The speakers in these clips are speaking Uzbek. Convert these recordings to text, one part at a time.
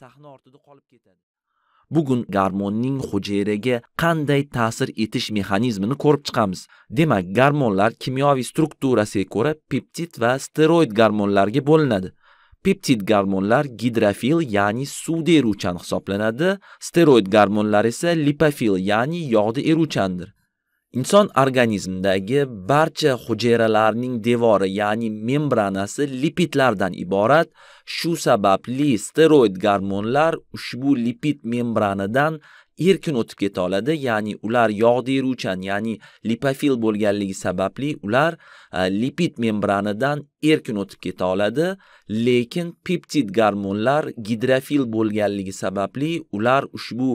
sahna ortida qolib ketadi bugun garmonning hujayraga qanday ta'sir etish mexanizmini ko'rib chiqamiz demak garmonlar kimyoviy strukturasiga ko'ra peptid va steroid garmonlarga bo'linadi peptid garmonlar gidrofil ya'ni suvda eruvchan hisoblanadi steroid garmonlar esa lipofil ya'ni yog'da eruvchandir Inson organizmidagi barcha hujayralarning devori, ya'ni membranasi lipidlardan iborat. Shu sababli steroid gormonlar ushbu lipid membranidan erkin o'tib keta oladi ya'ni ular yog'diruvchan ya'ni lipofil bo'lganligi sababli ular e, lipid membranadan erkin o'tib keta oladi lekin peptid garmonlar gidrofil bo'lganligi sababli ular ushbu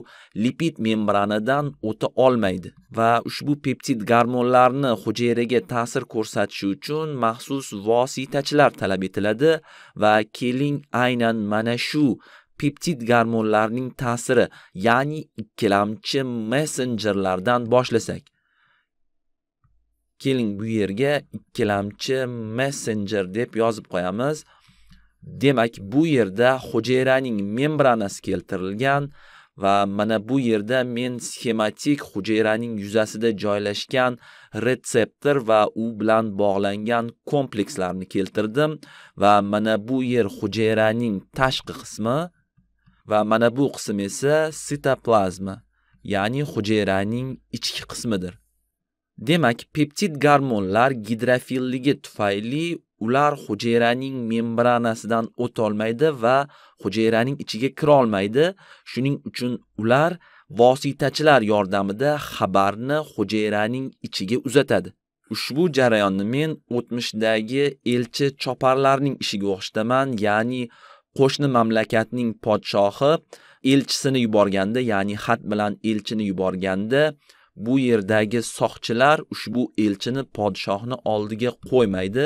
lipid membranadan o'ta olmaydi va ushbu peptid garmonlarni hujayraga ta'sir ko'rsatishi uchun maxsus vositachilar talab etiladi va keling aynan mana shu peptid garmonlarning ta'siri ya'ni ikkilamchi messenjerlardan boshlasak keling bu yerga ikkilamchi messenjer deb yozib qo'yamiz demak bu yerda hujayraning membranasi keltirilgan va mana bu yerda men sxematik hujayraning yuzasida joylashgan retseptor va u bilan bog'langan komplekslarni keltirdim va mana bu yer hujayraning tashqi qismi va mana bu qism esa sitoplazma, ya'ni hujayraning ichki qismidir. Demak, peptid garmonlar gidrofilligi tufayli ular hujayraning membranasidan o'tolmaydi va hujayraning ichiga kira olmaydi. Shuning uchun ular vositachilar yordamida xabarni hujayraning ichiga uzatadi. Ushbu jarayonni men 60dagi elchi choparlarning ishiga o'xshataman, ya'ni qo'shni mamlakatning podshohi elchisini yuborganda ya'ni xat bilan elchini yuborganda bu yerdagi soqchilar ushbu elchini podshohni oldiga qo'ymaydi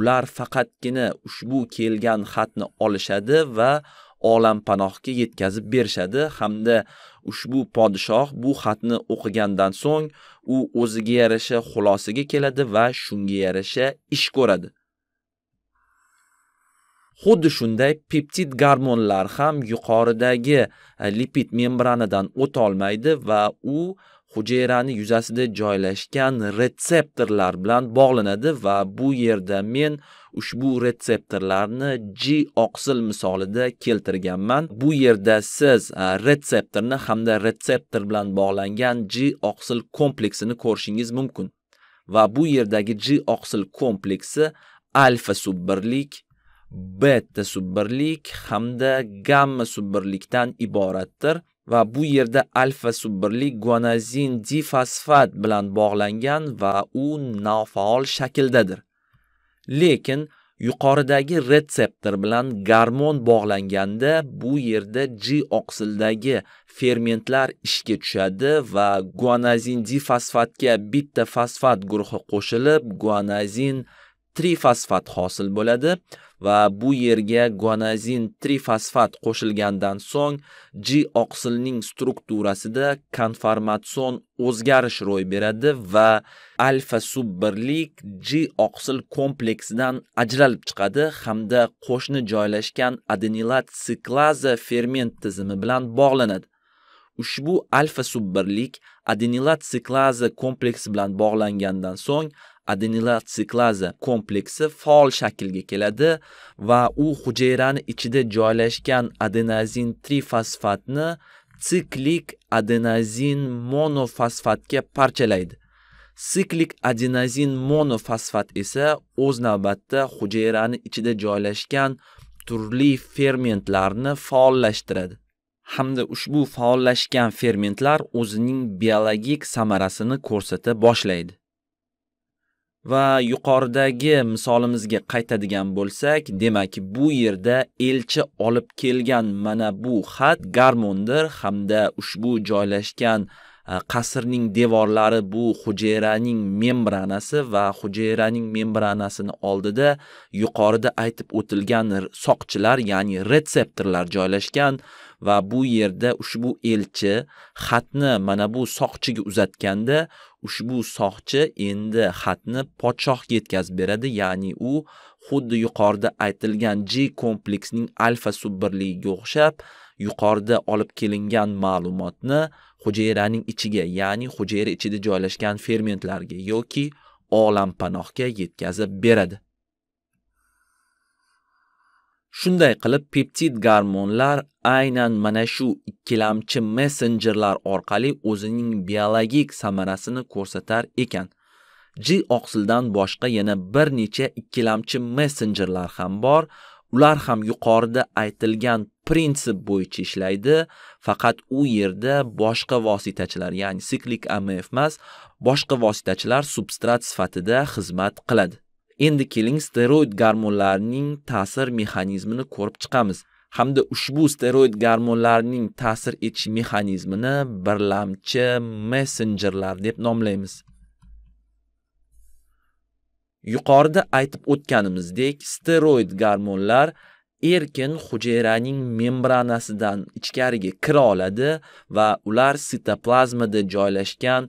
ular faqatgina ushbu kelgan xatni olishadi va olampanohga yetkazib berishadi hamda ushbu podshoh bu xatni o'qigandan so'ng u o'ziga yarasha xulosaga keladi va shunga yarasha ish ko'radi Xuddi shunday peptid garmonlar ham yuqoridagi e, lipid membranadan o'ta olmaydi va u hujayrani yuzasida joylashgan retseptorlar bilan bog'lanadi va bu yerda men ushbu retseptorlarni G oqsil misolida keltirganman. Bu yerda siz e, retseptorni hamda retseptor bilan bog'langan G oqsil kompleksini ko'rishingiz mumkin. Va bu yerdagi G oqsil kompleksi alfa subbirlik beta subbirlik hamda gamma subbirlikdan iboratdir va bu yerda alfa subbirlik guanazin difosfat bilan bog'langan va u nofaol shakldadir. Lekin yuqoridagi retseptor bilan garmon bog'langanda bu yerda G oqsildagi fermentlar ishga tushadi va guanazin difosfatga bitta fosfat guruhi qo'shilib guanazin trifosfat hosil bo'ladi va bu yerga guanazin trifosfat qo'shilgandan so'ng G oqsilning strukturasida konformatsion o'zgarish ro'y beradi va alfa sub birlik G oqsil kompleksidan ajralib chiqadi hamda qo'shni joylashgan adenilat siklaza ferment tizimi bilan bog'lanadi. ushbu alfa subbirlik adenilat siklaza kompleksi bilan bog'langandan so'ng adenilat siklaza kompleksi faol shaklga keladi va u hujayrani ichida joylashgan adenazin trifosfatni siklik adenazin monofosfatga parchalaydi siklik adenazin monofosfat esa o'z navbatda hujayrani ichida joylashgan turli fermentlarni faollashtiradi hamda ushbu faollashgan fermentlar o'zining biologik samarasini ko'rsata boshlaydi. Va yuqoridagi misolimizga qaytadigan bo'lsak, demak, bu yerda elchi olib kelgan mana bu xat garmondir hamda ushbu joylashgan e, qasrning devorlari bu hujayraning membranasi va hujayraning membranasini oldida yuqorida aytib o'tilgan soqchilar, ya'ni retseptorlar joylashgan. va bu yerda ushbu elchi xatni mana bu soqchiga uzatganda ushbu soqchi endi xatni podshohga yetkazib beradi, ya'ni u xuddi yuqorida aytilgan G kompleksining alfa subbirligiga o'xshab yuqorida olib kelingan ma'lumotni hujayraning ichiga, ya'ni hujayra ichida joylashgan fermentlarga yoki panohga yetkazib beradi. Shunday qilib peptid gormonlar aynan mana shu ikkilamchi messenjerlar orqali o'zining biologik samarasini ko'rsatar ekan. G oqsildan boshqa yana bir necha ikkilamchi messenjerlar ham bor. Ular ham yuqorida aytilgan prinsip bo'yicha ishlaydi, faqat u yerda boshqa vositachilar, ya'ni siklik AMF emas, boshqa vositachilar substrat sifatida xizmat qiladi. Endi keling steroid gormonlarning ta'sir mexanizmini ko'rib chiqamiz hamda ushbu steroid gormonlarning ta'sir etish mexanizmini birlamchi messenjerlar deb nomlaymiz. Yuqorida aytib o'tganimizdek, steroid gormonlar erkin hujayraning membranasidan ichkariga kira oladi va ular sitoplazmada joylashgan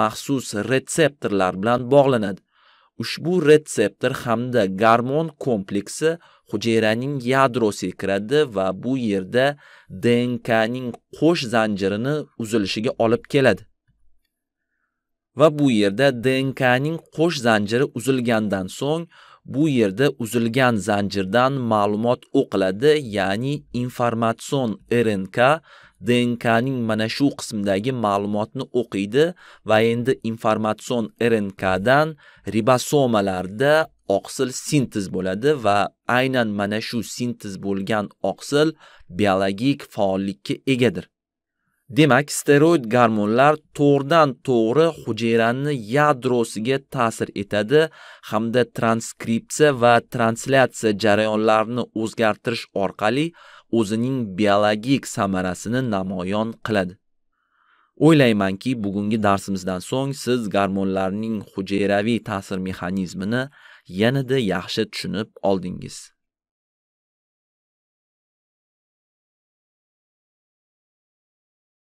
maxsus retseptorlar bilan bog'lanadi. ushbu retseptor hamda garmon kompleksi hujayraning yadrosiga kiradi va bu yerda DNK ning qo'sh zanjirini uzilishiga olib keladi. Va bu yerda DNK ning qo'sh zanjiri uzilgandan so'ng bu yerda uzilgan zanjirdan ma'lumot o'qiladi, ya'ni informatsion RNK DNKning mana shu qismdagi ma'lumotni o'qiydi va endi informatsion RNKdan ribosomalarda oqsil sintez bo'ladi va aynan mana shu sintez bo'lgan oqsil biologik faollikka egadir. demak steroid gormonlar to'g'ridan to'g'ri hujayrani yadrosiga ta'sir etadi hamda transkripsiya va translyatsiya jarayonlarini o'zgartirish orqali o'zining biologik samarasini namoyon qiladi o'ylaymanki bugungi darsimizdan so'ng siz gormonlarning hujayraviy ta'sir mexanizmini yanada yaxshi tushunib oldingiz